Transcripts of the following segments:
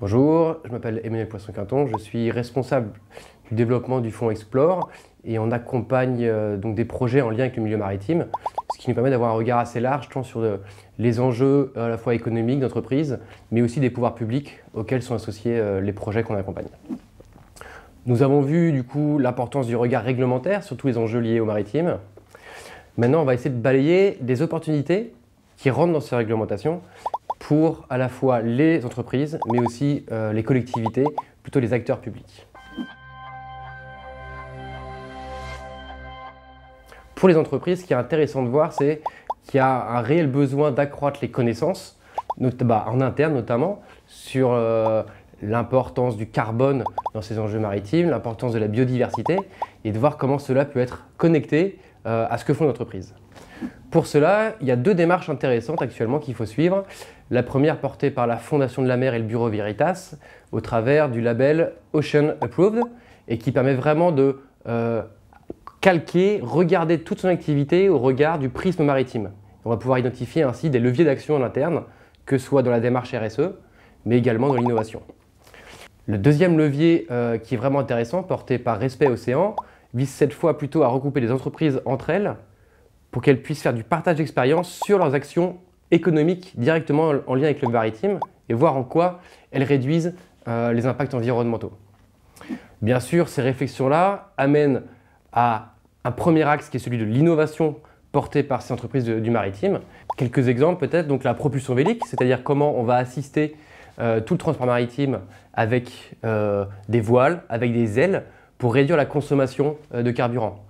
Bonjour, je m'appelle Emmanuel Poisson-Quinton, je suis responsable du développement du fonds Explore et on accompagne euh, donc des projets en lien avec le milieu maritime, ce qui nous permet d'avoir un regard assez large tant sur euh, les enjeux euh, à la fois économiques d'entreprise, mais aussi des pouvoirs publics auxquels sont associés les projets qu'on accompagne. Nous avons vu du coup l'importance du regard réglementaire sur tous les enjeux liés au maritime. Maintenant, on va essayer de balayer des opportunités qui rentrent dans ces réglementations pour à la fois les entreprises, mais aussi euh, les collectivités, plutôt les acteurs publics. Pour les entreprises, ce qui est intéressant de voir, c'est qu'il y a un réel besoin d'accroître les connaissances, bah, en interne notamment, sur euh, l'importance du carbone dans ces enjeux maritimes, l'importance de la biodiversité, et de voir comment cela peut être connecté euh, à ce que font les entreprises. Pour cela, il y a deux démarches intéressantes actuellement qu'il faut suivre. La première portée par la Fondation de la mer et le Bureau Veritas au travers du label Ocean Approved et qui permet vraiment de euh, calquer, regarder toute son activité au regard du prisme maritime. On va pouvoir identifier ainsi des leviers d'action en interne, que ce soit dans la démarche RSE, mais également dans l'innovation. Le deuxième levier euh, qui est vraiment intéressant, porté par Respect Océan, vise cette fois plutôt à regrouper les entreprises entre elles pour qu'elles puissent faire du partage d'expérience sur leurs actions économiques directement en lien avec le maritime et voir en quoi elles réduisent euh, les impacts environnementaux. Bien sûr, ces réflexions-là amènent à un premier axe qui est celui de l'innovation portée par ces entreprises du maritime. Quelques exemples peut-être, donc la propulsion vélique, c'est-à-dire comment on va assister euh, tout le transport maritime avec euh, des voiles, avec des ailes, pour réduire la consommation de carburant.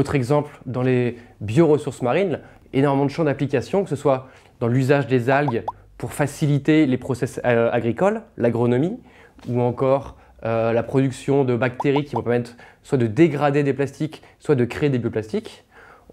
Autre exemple, dans les bioressources marines, énormément de champs d'application, que ce soit dans l'usage des algues pour faciliter les process euh, agricoles, l'agronomie, ou encore euh, la production de bactéries qui vont permettre soit de dégrader des plastiques, soit de créer des bioplastiques.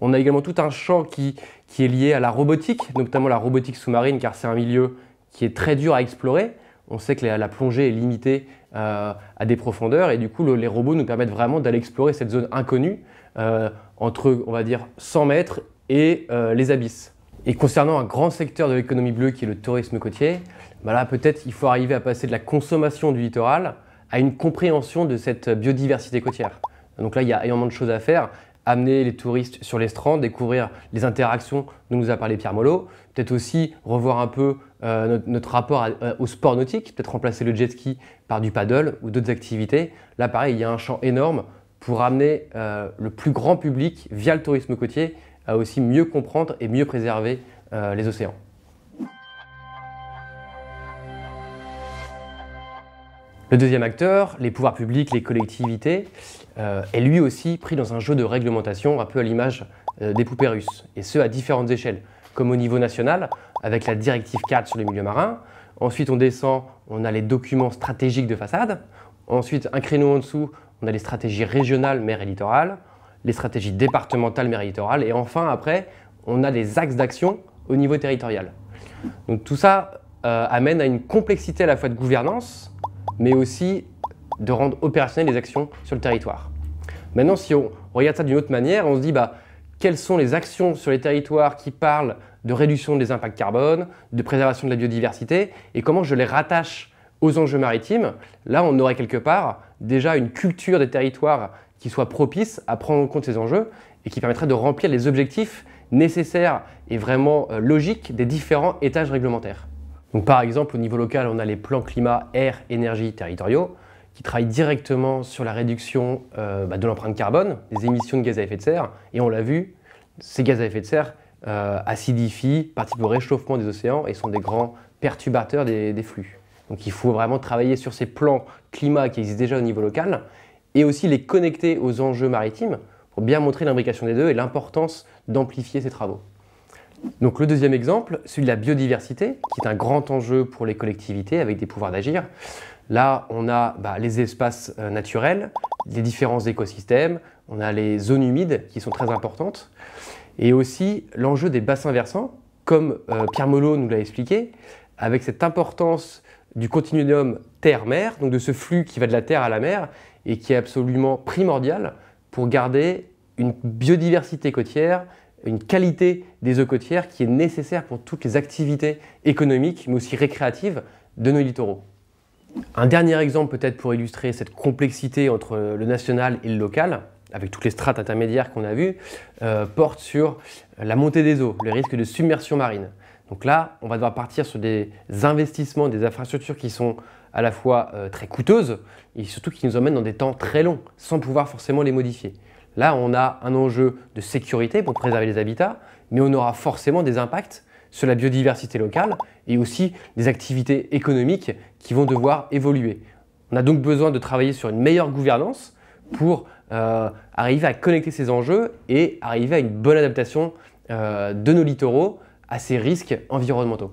On a également tout un champ qui est lié à la robotique, notamment la robotique sous-marine, car c'est un milieu qui est très dur à explorer, on sait que la, plongée est limitée euh, à des profondeurs et du coup les robots nous permettent vraiment d'aller explorer cette zone inconnue euh, entre, on va dire, 100 mètres et euh, les abysses. Et concernant un grand secteur de l'économie bleue qui est le tourisme côtier, bah là peut-être il faut arriver à passer de la consommation du littoral à une compréhension de cette biodiversité côtière. Donc là, il y a énormément de choses à faire amener les touristes sur les strands, découvrir les interactions dont nous a parlé Pierre Molot, peut-être aussi revoir un peu euh, notre, rapport euh, au sport nautique, peut-être remplacer le jet ski par du paddle ou d'autres activités. Là, pareil, il y a un champ énorme pour amener euh, le plus grand public via le tourisme côtier à aussi mieux comprendre et mieux préserver les océans. Le deuxième acteur, les pouvoirs publics, les collectivités, euh, est lui aussi pris dans un jeu de réglementation un peu à l'image euh, des poupées russes, et ce à différentes échelles, comme au niveau national, avec la directive 4 sur les milieux marins, ensuite on descend, on a les documents stratégiques de façade, ensuite un créneau en dessous, on a les stratégies régionales, mer et littoral, les stratégies départementales, mer et littoral, et enfin après, on a les axes d'action au niveau territorial. Donc tout ça euh, amène à une complexité à la fois de gouvernance, mais aussi de rendre opérationnelles les actions sur le territoire. Maintenant, si on regarde ça d'une autre manière, on se dit bah, quelles sont les actions sur les territoires qui parlent de réduction des impacts carbone, de préservation de la biodiversité, et comment je les rattache aux enjeux maritimes. Là, on aurait quelque part déjà une culture des territoires qui soit propice à prendre en compte ces enjeux et qui permettrait de remplir les objectifs nécessaires et vraiment euh, logiques des différents étages réglementaires par exemple, au niveau local, on a les plans climat, air, énergie territoriaux qui travaillent directement sur la réduction euh, bah, de l'empreinte carbone, des émissions de gaz à effet de serre. Et on l'a vu, ces gaz à effet de serre euh, acidifient, participent au réchauffement des océans et sont des grands perturbateurs des, des flux. Donc il faut vraiment travailler sur ces plans climat qui existent déjà au niveau local et aussi les connecter aux enjeux maritimes pour bien montrer l'imbrication des deux et l'importance d'amplifier ces travaux. Donc le deuxième exemple, celui de la biodiversité, qui est un grand enjeu pour les collectivités avec des pouvoirs d'agir. Là, on a bah, les espaces euh, naturels, les différents écosystèmes, on a les zones humides qui sont très importantes, et aussi l'enjeu des bassins versants, comme euh, Pierre Molot nous l'a expliqué, avec cette importance du continuum terre-mer, donc de ce flux qui va de la terre à la mer, et qui est absolument primordial pour garder une biodiversité côtière, une qualité des eaux côtières qui est nécessaire pour toutes les activités économiques, mais aussi récréatives de nos littoraux. Un dernier exemple peut-être pour illustrer cette complexité entre le national et le local, avec toutes les strates intermédiaires qu'on a vues, euh, porte sur la montée des eaux, le risque de submersion marine. Donc là, on va devoir partir sur des investissements, des infrastructures qui sont à la fois euh, très coûteuses et surtout qui nous emmènent dans des temps très longs, sans pouvoir forcément les modifier. Là, on a un enjeu de sécurité pour préserver les habitats, mais on aura forcément des impacts sur la biodiversité locale et aussi des activités économiques qui vont devoir évoluer. On a donc besoin de travailler sur une meilleure gouvernance pour euh, arriver à connecter ces enjeux et arriver à une bonne adaptation euh, de nos littoraux à ces risques environnementaux.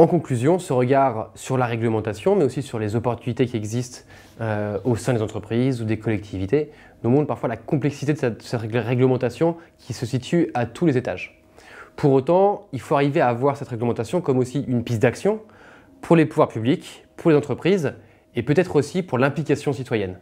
En conclusion, ce regard sur la réglementation, mais aussi sur les opportunités qui existent euh, au sein des entreprises ou des collectivités, nous montre parfois la complexité de cette, cette réglementation qui se situe à tous les étages. Pour autant, il faut arriver à voir cette réglementation comme aussi une piste d'action pour les pouvoirs publics, pour les entreprises et peut-être aussi pour l'implication citoyenne.